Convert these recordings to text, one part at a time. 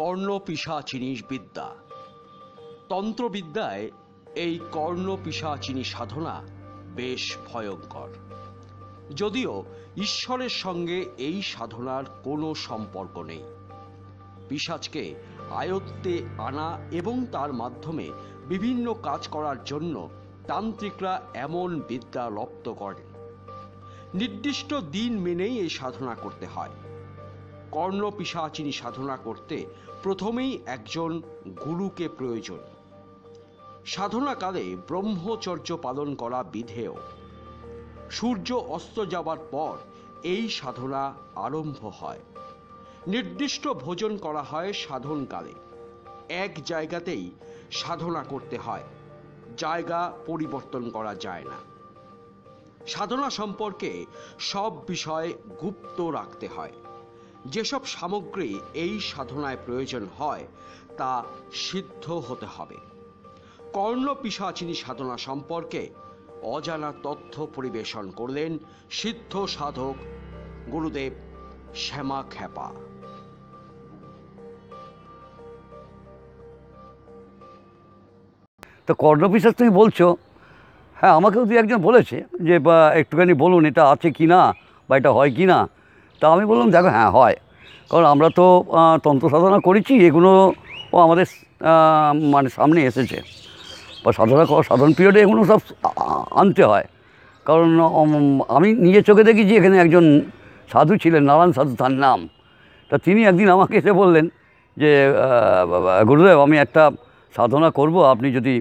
কর্ণ পিসাচিনী বিদ্যা তন্ত্রবিদ্যায় এই কর্ণ চিনি সাধনা বেশ ভয়ঙ্কর যদিও ঈশ্বরের সঙ্গে এই সাধনার কোনো সম্পর্ক নেই পিসাজকে আয়ত্তে আনা এবং তার মাধ্যমে বিভিন্ন কাজ করার জন্য তান্ত্রিকরা এমন বিদ্যা লপ্ত করেন নির্দিষ্ট দিন মেনেই এই সাধনা করতে হয় কর্ণ পিসাচিনী সাধনা করতে প্রথমেই একজন গুরুকে প্রয়োজন সাধনাকালে ব্রহ্মচর্য পালন করা বিধেয় সূর্য অস্ত যাবার পর এই সাধনা আরম্ভ হয় নির্দিষ্ট ভোজন করা হয় সাধনকালে এক জায়গাতেই সাধনা করতে হয় জায়গা পরিবর্তন করা যায় না সাধনা সম্পর্কে সব বিষয় গুপ্ত রাখতে হয় যেসব সামগ্রী এই সাধনায় প্রয়োজন হয় তা সিদ্ধ হতে হবে কর্ণ পিসাচিনী সাধনা সম্পর্কে অজানা তথ্য পরিবেশন করলেন সিদ্ধ সাধক গুরুদেব শ্যামা খ্যাপা তো কর্ণপিসার তুমি বলছো হ্যাঁ আমাকেও দু একজন বলেছে যে বা একটুখানি বলুন এটা আছে কি না বা এটা হয় কি না তা আমি বললাম দেখো হ্যাঁ হয় কারণ আমরা তো তন্ত্র সাধনা করেছি এগুলো ও আমাদের মানে সামনে এসেছে বা সাধনা সাধন পিরিয়ডে এগুলো সব আনতে হয় কারণ আমি নিজে চোখে দেখি যে এখানে একজন সাধু ছিলেন নারায়ণ সাধু তার নাম তা তিনি একদিন আমাকে এসে বললেন যে গুরুদেব আমি একটা সাধনা করব আপনি যদি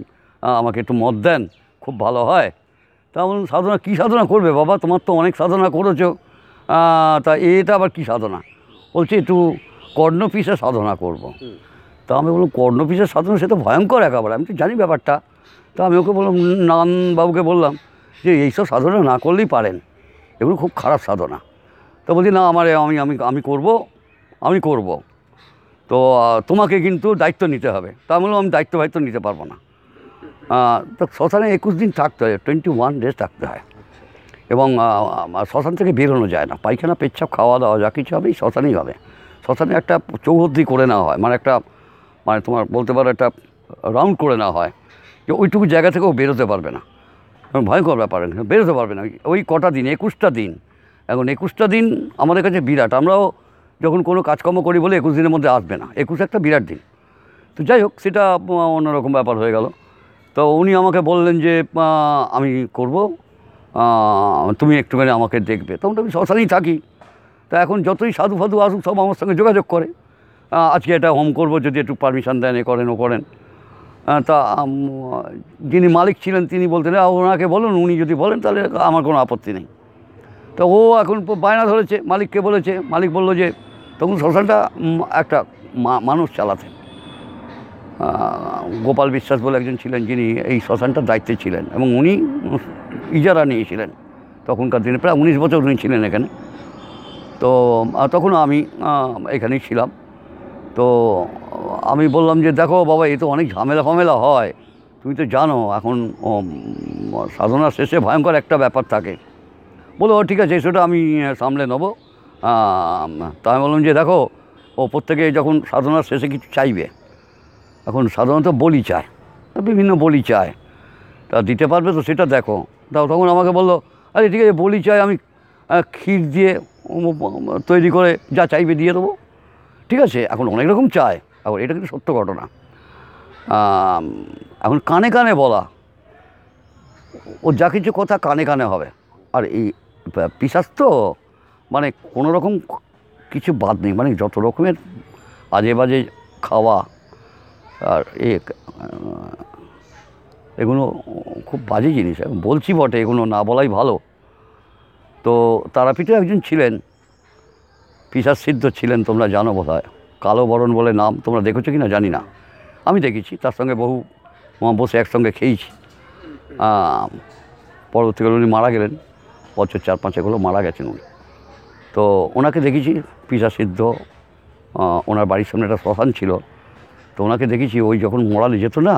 আমাকে একটু মত দেন খুব ভালো হয় তা বলুন সাধনা কী সাধনা করবে বাবা তোমার তো অনেক সাধনা করেছো তা এটা আবার কী সাধনা বলছে একটু কর্ণপিসে সাধনা করব। তা আমি বললাম কর্ণপিসে সাধনা সে তো ভয়ঙ্কর একেবারে আমি তো জানি ব্যাপারটা তা আমি ওকে বললাম নান বাবুকে বললাম যে এইসব সাধনা না করলেই পারেন এগুলো খুব খারাপ সাধনা তো বলছি না আমার আমি আমি আমি করবো আমি করব তো তোমাকে কিন্তু দায়িত্ব নিতে হবে তা বললাম আমি দায়িত্ব ভায়িত্ব নিতে পারবো না তো শ্মশানে একুশ দিন থাকতে হয় টোয়েন্টি ওয়ান ডেজ থাকতে হয় এবং শ্মশান থেকে বেরোনো যায় না পায়খানা পেচ্ছাপ খাওয়া দাওয়া যা কিছু হবে শ্মশানেই হবে শ্মশানে একটা চৌহদ্দি করে নেওয়া হয় মানে একটা মানে তোমার বলতে পারো একটা রাউন্ড করে নেওয়া হয় যে ওইটুকু জায়গা থেকেও বেরোতে পারবে না ভয়ঙ্কর ব্যাপার বেরোতে পারবে না ওই কটা দিন একুশটা দিন এখন একুশটা দিন আমাদের কাছে বিরাট আমরাও যখন কোনো কাজকর্ম করি বলে একুশ দিনের মধ্যে আসবে না একুশ একটা বিরাট দিন তো যাই হোক সেটা অন্যরকম ব্যাপার হয়ে গেল তো উনি আমাকে বললেন যে আমি করব তুমি একটুখানি আমাকে দেখবে তখন তো আমি শ্মশানেই থাকি তা এখন যতই সাধু ফাধু আসুক সব আমার সঙ্গে যোগাযোগ করে আজকে এটা হোম করব যদি একটু পারমিশন দেন এ করেন ও করেন তা যিনি মালিক ছিলেন তিনি বলতেন ওনাকে বলুন উনি যদি বলেন তাহলে আমার কোনো আপত্তি নেই তো ও এখন বায়না ধরেছে মালিককে বলেছে মালিক বলল যে তখন শ্মশানটা একটা মানুষ চালাতেন গোপাল বিশ্বাস বলে একজন ছিলেন যিনি এই শ্মশানটার দায়িত্বে ছিলেন এবং উনি ইজারা নিয়েছিলেন তখনকার দিনে প্রায় উনিশ বছর উনি ছিলেন এখানে তো তখন আমি এখানেই ছিলাম তো আমি বললাম যে দেখো বাবা এ তো অনেক ঝামেলা ফামেলা হয় তুমি তো জানো এখন সাধনা শেষে ভয়ঙ্কর একটা ব্যাপার থাকে বলো ঠিক আছে সেটা আমি সামলে নেবো তা আমি বললাম যে দেখো ওপর থেকে যখন সাধনার শেষে কিছু চাইবে এখন সাধারণত বলি চায় বিভিন্ন বলি চায় তা দিতে পারবে তো সেটা দেখো তা তখন আমাকে বললো আরে ঠিক আছে বলি চাই আমি ক্ষীর দিয়ে তৈরি করে যা চাইবে দিয়ে দেবো ঠিক আছে এখন অনেক রকম চায় এখন এটা কিন্তু সত্য ঘটনা এখন কানে কানে বলা ও যা কিছু কথা কানে কানে হবে আর এই পিসাস তো মানে কোনো রকম কিছু বাদ নেই মানে যত রকমের আজে বাজে খাওয়া আর এ এগুলো খুব বাজে জিনিস বলছি বটে এগুলো না বলাই ভালো তো তারাপীঠে একজন ছিলেন পিসার সিদ্ধ ছিলেন তোমরা জানো বোধ হয় কালো বরণ বলে নাম তোমরা দেখেছো কি না জানি না আমি দেখেছি তার সঙ্গে বহু বসে একসঙ্গে খেয়েছি পরবর্তীকালে উনি মারা গেলেন বছর চার পাঁচ এগুলো মারা গেছেন উনি তো ওনাকে দেখেছি পিসা সিদ্ধ ওনার বাড়ির সামনে একটা শ্মশান ছিল তো ওনাকে দেখেছি ওই যখন মরালে যেত না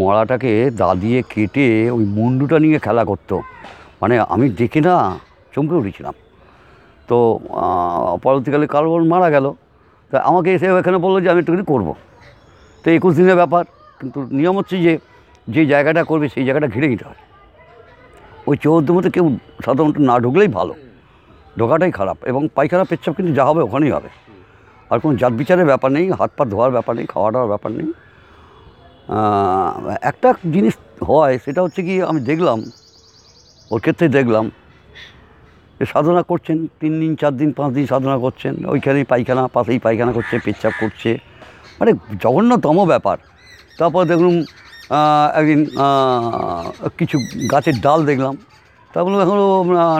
মড়াটাকে দা দিয়ে কেটে ওই মুন্ডুটা নিয়ে খেলা করতো মানে আমি দেখে না চমকে উঠেছিলাম তো পরবর্তীকালে কারণ মারা গেল তা আমাকে এসে এখানে বললো যে আমি একটুখানি করবো তো একুশ দিনের ব্যাপার কিন্তু নিয়ম হচ্ছে যে যে জায়গাটা করবে সেই জায়গাটা ঘিরে নিতে হয় ওই চৌদ্দ মতো কেউ সাধারণত না ঢুকলেই ভালো ঢোকাটাই খারাপ এবং পায়খানা পেচ্ছাপ কিন্তু যা হবে ওখানেই হবে আর কোনো জাত বিচারের ব্যাপার নেই হাত পা ধোয়ার ব্যাপার নেই খাওয়া দাওয়ার ব্যাপার নেই একটা জিনিস হয় সেটা হচ্ছে কি আমি দেখলাম ওর ক্ষেত্রে দেখলাম যে সাধনা করছেন তিন দিন চার দিন পাঁচ দিন সাধনা করছেন ওইখানেই পায়খানা পাশেই পায়খানা করছে পেচ্ছাপ করছে মানে জঘন্যতম ব্যাপার তারপর দেখুন একদিন কিছু গাছের ডাল দেখলাম তা বললাম এখন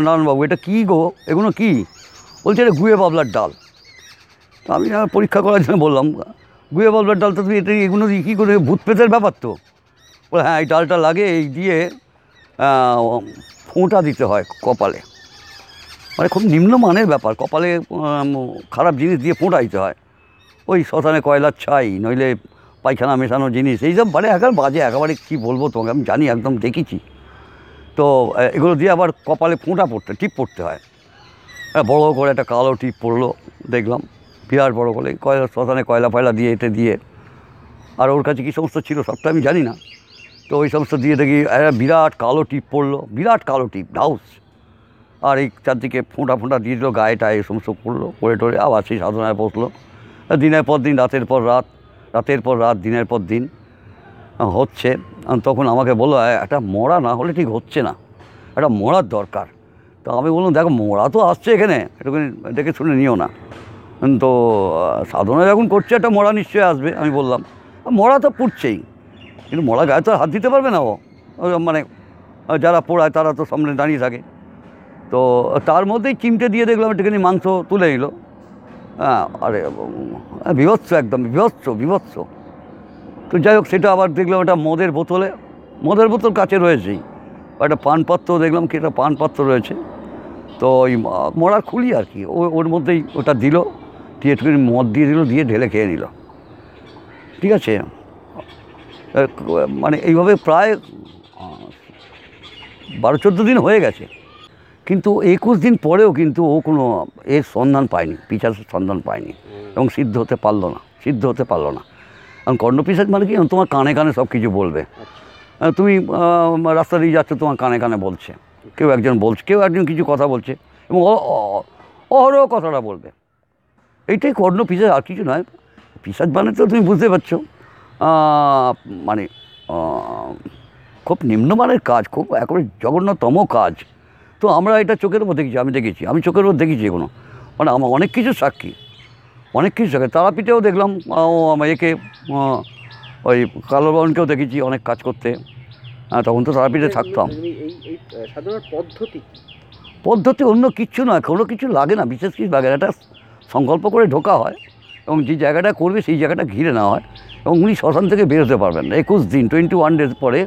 নারায়ণবাবু এটা কী গো এগুলো কী বলছে এটা গুয়ে বাবলার ডাল তা আমি পরীক্ষা করার জন্য বললাম গুয়ে বলবার ডালটা তুমি এটা এগুলো কী করে ভূত পেতের ব্যাপার তো বলে হ্যাঁ এই ডালটা লাগে এই দিয়ে ফোঁটা দিতে হয় কপালে মানে খুব নিম্নমানের ব্যাপার কপালে খারাপ জিনিস দিয়ে ফোঁটা দিতে হয় ওই শ্মশানে কয়লার ছাই নইলে পায়খানা মেশানো জিনিস এইসব মানে একবার বাজে একেবারে কী বলবো তোমাকে আমি জানি একদম দেখেছি তো এগুলো দিয়ে আবার কপালে ফোঁটা পড়তে টিপ পড়তে হয় বড় করে একটা কালো টিপ পড়লো দেখলাম বিরাট বড় বলে কয়লা শ্মশানে কয়লা ফয়লা দিয়ে এটা দিয়ে আর ওর কাছে কী সমস্ত ছিল সবটা আমি জানি না তো ওই সমস্ত দিয়ে দেখি বিরাট কালো টিপ পড়লো বিরাট কালো টিপ ব্লাউজ আর এই চারদিকে ফোঁটা ফোঁটা দিয়ে দিল গায়ে টায়ে সমস্ত পড়লো পড়ে টরে আবার সেই সাধনায় বসলো দিনের পর দিন রাতের পর রাত রাতের পর রাত দিনের পর দিন হচ্ছে তখন আমাকে বললো একটা মরা না হলে ঠিক হচ্ছে না একটা মরার দরকার তো আমি বললাম দেখো মরা তো আসছে এখানে একটুখানি দেখে শুনে নিও না তো সাধনা যখন করছে একটা মরা নিশ্চয়ই আসবে আমি বললাম মরা তো পুড়ছেই কিন্তু মরা গায়ে তো হাত দিতে পারবে না ও মানে যারা পোড়ায় তারা তো সামনে দাঁড়িয়ে থাকে তো তার মধ্যেই চিমটে দিয়ে দেখলাম একটুখানি মাংস তুলে নিল হ্যাঁ আরে বিভৎস একদম বিভৎস বিভৎস তো যাই হোক সেটা আবার দেখলাম একটা মদের বোতলে মদের বোতল কাছে রয়েছেই একটা পানপাত্র দেখলাম কি একটা পানপাত্র রয়েছে তো ওই মরার খুলি আর কি ওর মধ্যেই ওটা দিল দিয়ে একটুখানি মদ দিয়ে দিল দিয়ে ঢেলে খেয়ে নিল ঠিক আছে মানে এইভাবে প্রায় বারো চোদ্দো দিন হয়ে গেছে কিন্তু একুশ দিন পরেও কিন্তু ও কোনো এর সন্ধান পায়নি পিছার সন্ধান পায়নি এবং সিদ্ধ হতে পারলো না সিদ্ধ হতে পারলো না কারণ কর্ণপিসাজ মানে কি তোমার কানে কানে সব কিছু বলবে আচ্ছা। তুমি রাস্তা দিয়ে যাচ্ছ তোমার কানে কানে বলছে কেউ একজন বলছে কেউ একজন কিছু কথা বলছে এবং অহরহ কথাটা বলবে এইটাই কর্ণ পিসাজ আর কিছু নয় পিসাজ মানে তো তুমি বুঝতে পারছো মানে খুব নিম্নমানের কাজ খুব একেবারে জঘন্যতম কাজ তো আমরা এটা চোখের উপর দেখেছি আমি দেখেছি আমি চোখের উপর দেখেছি এগুলো মানে আমার অনেক কিছু সাক্ষী অনেক কিছু সাক্ষী তারাপীঠেও দেখলাম ও আমার একে ওই কালোবাউনকেও দেখেছি অনেক কাজ করতে হ্যাঁ তখন তো তারাপীঠে থাকতাম পদ্ধতি পদ্ধতি অন্য কিছু নয় কোনো কিছু লাগে না বিশেষ কিছু লাগে না এটা সংকল্প করে ঢোকা হয় এবং যে জায়গাটা করবে সেই জায়গাটা ঘিরে নেওয়া হয় এবং উনি শ্মশান থেকে বেরোতে পারবেন না একুশ দিন টোয়েন্টি ওয়ান ডেজ পরে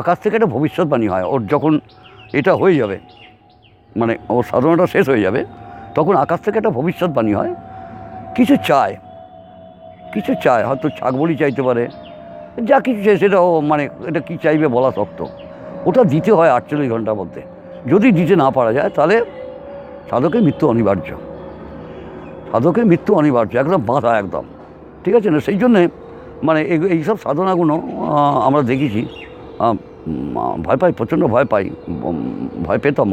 আকাশ থেকে একটা ভবিষ্যৎবাণী হয় ওর যখন এটা হয়ে যাবে মানে ওর সাধনাটা শেষ হয়ে যাবে তখন আকাশ থেকে একটা ভবিষ্যৎবাণী হয় কিছু চায় কিছু চায় হয়তো ছাগবলি চাইতে পারে যা কিছু চাই সেটাও মানে এটা কি চাইবে বলা শক্ত ওটা দিতে হয় আটচল্লিশ ঘন্টার মধ্যে যদি দিতে না পারা যায় তাহলে সাধকের মৃত্যু অনিবার্য সাধকের মৃত্যু অনিবার্য একদম বাঁধা একদম ঠিক আছে না সেই জন্যে মানে এইসব সাধনাগুলো আমরা দেখেছি ভয় পাই প্রচণ্ড ভয় পাই ভয় পেতাম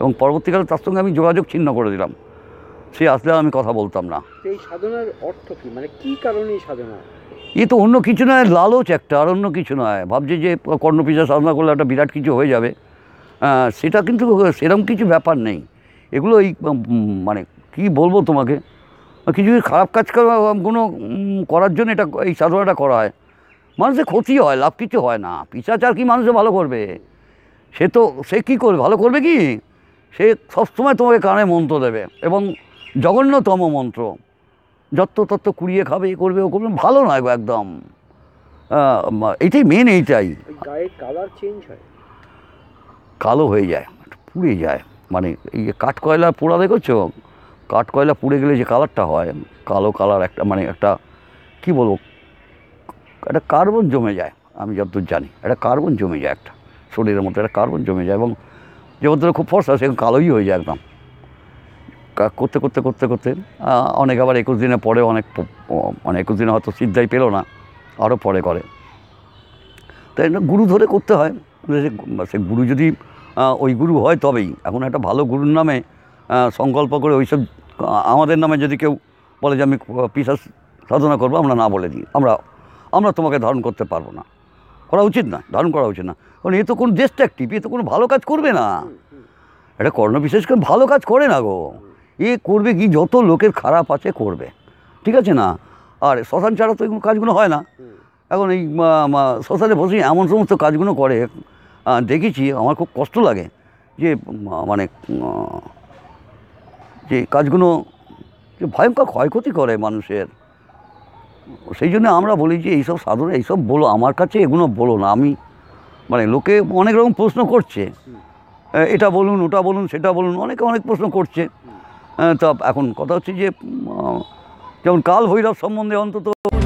এবং পরবর্তীকালে তার সঙ্গে আমি যোগাযোগ ছিন্ন করে দিলাম সে আসলে আমি কথা বলতাম না এই সাধনার অর্থ কী মানে কী কারণে এই সাধনা এ তো অন্য কিছু নয় লালচ একটা আর অন্য কিছু নয় ভাবছে যে কর্ণপিজা সাধনা করলে একটা বিরাট কিছু হয়ে যাবে সেটা কিন্তু সেরকম কিছু ব্যাপার নেই এগুলো এই মানে কি বলবো তোমাকে কিছু খারাপ কাজ কোনো করার জন্য এটা এই সাধনাটা করা হয় মানুষের ক্ষতি হয় লাভ কিছু হয় না পিসাচার কি মানুষে ভালো করবে সে তো সে কী করবে ভালো করবে কি সে সবসময় তোমাকে কানে মন্ত্র দেবে এবং জঘন্যতম মন্ত্র যত তত্ত্ব কুড়িয়ে খাবে এ করবে ও করবে ভালো নয় একদম এটাই মেন এইটাই গায়ের কালার চেঞ্জ হয় কালো হয়ে যায় পুড়ে যায় মানে এই কাঠ কয়লা পোড়া দেখেছো কাঠ কয়লা পুড়ে গেলে যে কালারটা হয় কালো কালার একটা মানে একটা কি বলবো একটা কার্বন জমে যায় আমি যতদূর জানি একটা কার্বন জমে যায় একটা শরীরের মধ্যে একটা কার্বন জমে যায় এবং যে ভদ্র খুব ফর্সা সে কালোই হয়ে যায় একদম করতে করতে করতে করতে অনেক আবার একুশ দিনে পরে অনেক মানে একুশ দিনে হয়তো সিদ্ধাই পেলো না আরও পরে করে তাই গুরু ধরে করতে হয় সে গুরু যদি ওই গুরু হয় তবেই এখন একটা ভালো গুরুর নামে সংকল্প করে ওইসব আমাদের নামে যদি কেউ বলে যে আমি পিসাস সাধনা করবো আমরা না বলে দিই আমরা আমরা তোমাকে ধারণ করতে পারবো না করা উচিত না ধারণ করা উচিত না কারণ এ তো কোনো ডিস্ট্রাকটিভ এ তো কোনো ভালো কাজ করবে না এটা কর্ণ বিশেষ করে ভালো কাজ করে না গো এ করবে কি যত লোকের খারাপ আছে করবে ঠিক আছে না আর শ্মশান ছাড়া তো এই কাজগুলো হয় না এখন এই শ্মশানে বসে এমন সমস্ত কাজগুলো করে দেখেছি আমার খুব কষ্ট লাগে যে মানে যে কাজগুলো যে ভয়ঙ্কর ক্ষয়ক্ষতি করে মানুষের সেই জন্য আমরা বলি যে এইসব সাধুরা এইসব বলো আমার কাছে এগুলো বলো না আমি মানে লোকে অনেক রকম প্রশ্ন করছে এটা বলুন ওটা বলুন সেটা বলুন অনেকে অনেক প্রশ্ন করছে তা এখন কথা হচ্ছে যে যেমন কাল ভৈরব সম্বন্ধে অন্তত